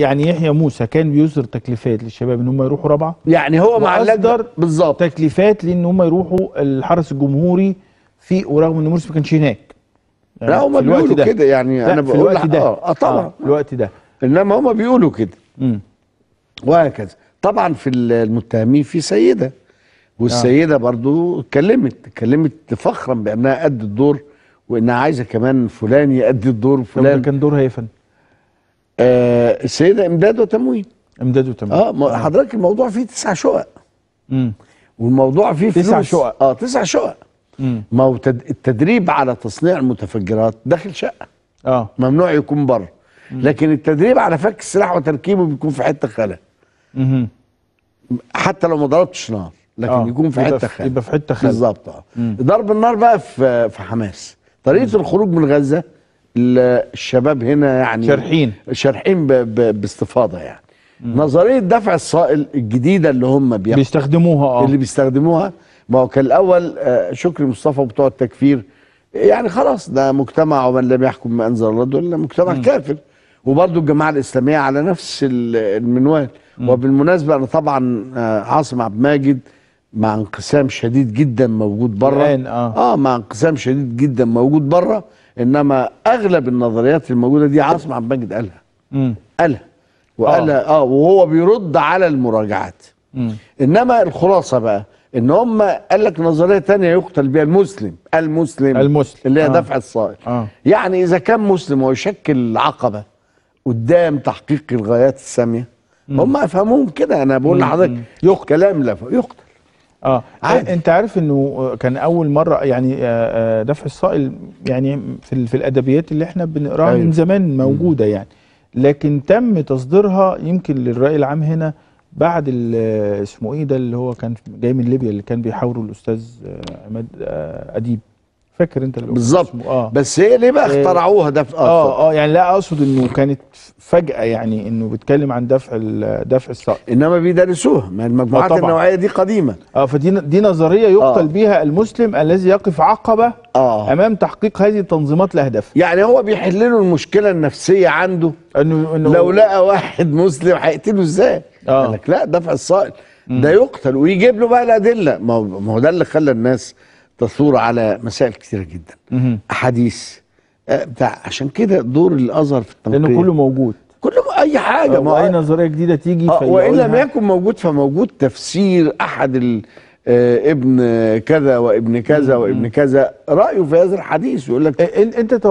يعني يحيى موسى كان بيصدر تكليفات للشباب ان هم يروحوا رابعه يعني هو مع اللجنه بالظبط تكليفات لان هم يروحوا الحرس الجمهوري في ورغم ان مرسي ما كانش هناك يعني لا هم بيقولوا كده يعني انا بقول آه، آه، في الوقت ده اه طبعا آه الوقت ده انما هم بيقولوا كده امم وهكذا طبعا في المتهمين في سيده والسيده آه. برضو اتكلمت اتكلمت فخرا بانها ادت الدور وانها عايزه كمان فلان يأدي الدور فلان كان دورها ايه يا فندم؟ آه، السيده امداد وتموين امداد وتموين اه, آه. حضرتك الموضوع فيه تسع شقق امم والموضوع فيه فلوس تسع شقق اه تسع شقق ما هو التدريب على تصنيع المتفجرات داخل شقه اه ممنوع يكون بره لكن التدريب على فك السلاح وتركيبه بيكون في حته خلا حتى لو ما ضربتش نار لكن بيكون آه. يكون في حته خلا يبقى في حته خلا بالظبط اه ضرب النار بقى في في حماس طريقه الخروج من غزه الشباب هنا يعني شارحين شارحين باستفاضه يعني مم. نظريه دفع الصائل الجديده اللي هم بيستخدموها اه اللي بيستخدموها ما هو كان الاول آه، شكري مصطفى بتوع التكفير يعني خلاص ده مجتمع ومن لم يحكم ما انزل الله دول مجتمع مم. كافر وبرضه الجماعه الاسلاميه على نفس المنوال وبالمناسبه انا طبعا آه، عاصم عبد ماجد مع انقسام شديد جدا موجود بره اه, آه مع انقسام شديد جدا موجود بره انما اغلب النظريات الموجوده دي عاصم عبد المجيد قالها مم. قالها وقالها آه. اه وهو بيرد على المراجعات مم. انما الخلاصه بقى ان هم قال لك نظريه تانية يقتل بها المسلم المسلم المسلم اللي هي آه. دفع الصائل آه. يعني اذا كان مسلم ويشكل عقبه قدام تحقيق الغايات الساميه هم افهموهم كده انا بقول لحضرتك كلام لا يقتل اه عادي. انت عارف انه كان اول مره يعني آه، آه، دفع الصائل يعني في, في الادبيات اللي احنا بنقراها أيوه. من زمان موجوده يعني لكن تم تصديرها يمكن للراي العام هنا بعد اسمه ايه ده اللي هو كان جاي من ليبيا اللي كان بيحاوره الاستاذ آه، عماد اديب فاكر انت بالظبط آه. بس هي ليه بقى آه. اخترعوها دفع اه اه يعني لا اقصد انه كانت فجاه يعني انه بيتكلم عن دفع دفع الصقر انما بيدرسوها ما المجموعات آه النوعيه دي قديمه اه فدي دي نظريه يقتل آه. بها المسلم الذي يقف عقبه آه. امام تحقيق هذه التنظيمات لاهدافها يعني هو بيحل له المشكله النفسيه عنده انه, إنه لو لقى واحد مسلم هيقتله ازاي؟ آه. قال لك لا دفع السائل ده يقتل ويجيب له بقى الادله ما هو ده اللي خلى الناس تثور على مسائل كثيره جدا احاديث أه، بتاع عشان كده دور الازهر في التنقيب لانه كله موجود كله اي حاجه آه، ما اي نظريه جديده تيجي وان لم يكن موجود فموجود تفسير احد آه ابن كذا وابن كذا وابن كذا رايه في هذا الحديث يقول لك إيه، انت